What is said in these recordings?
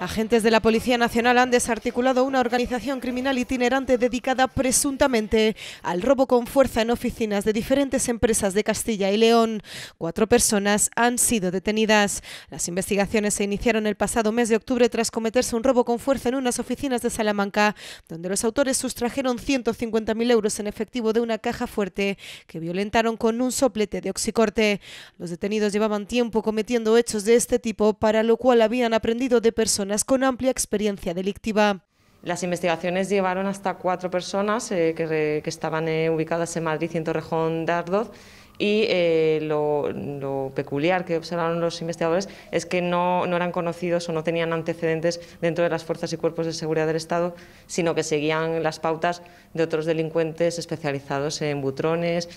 Agentes de la Policía Nacional han desarticulado una organización criminal itinerante dedicada presuntamente al robo con fuerza en oficinas de diferentes empresas de Castilla y León. Cuatro personas han sido detenidas. Las investigaciones se iniciaron el pasado mes de octubre tras cometerse un robo con fuerza en unas oficinas de Salamanca, donde los autores sustrajeron 150.000 euros en efectivo de una caja fuerte que violentaron con un soplete de oxicorte. Los detenidos llevaban tiempo cometiendo hechos de este tipo, para lo cual habían aprendido de personas con amplia experiencia delictiva. Las investigaciones llevaron hasta cuatro personas eh, que, estaban eh, ubicadas en Madrid y en Torrejón de Ardoz y eh, lo, peculiar que observaron los investigadores es que no, no, eran conocidos o no tenían antecedentes dentro de las fuerzas y cuerpos de seguridad del Estado, sino que seguían las pautas de otros delincuentes especializados en butrones,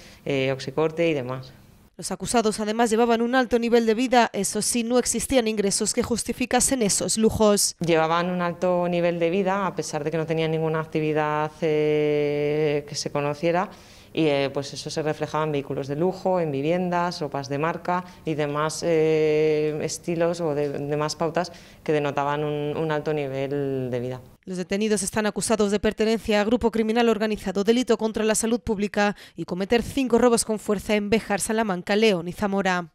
oxicorte y demás. Los acusados además llevaban un alto nivel de vida, eso sí, no existían ingresos que justificasen esos lujos. Llevaban un alto nivel de vida, a pesar de que no tenían ninguna actividad eh, que se conociera y eh, pues eso se reflejaba en vehículos de lujo, en viviendas, ropas de marca y demás eh, estilos o de, demás pautas que denotaban un, alto nivel de vida. Los detenidos están acusados de pertenencia a grupo criminal organizado, delito contra la salud pública y cometer cinco robos con fuerza en Bejar, Salamanca, León y Zamora.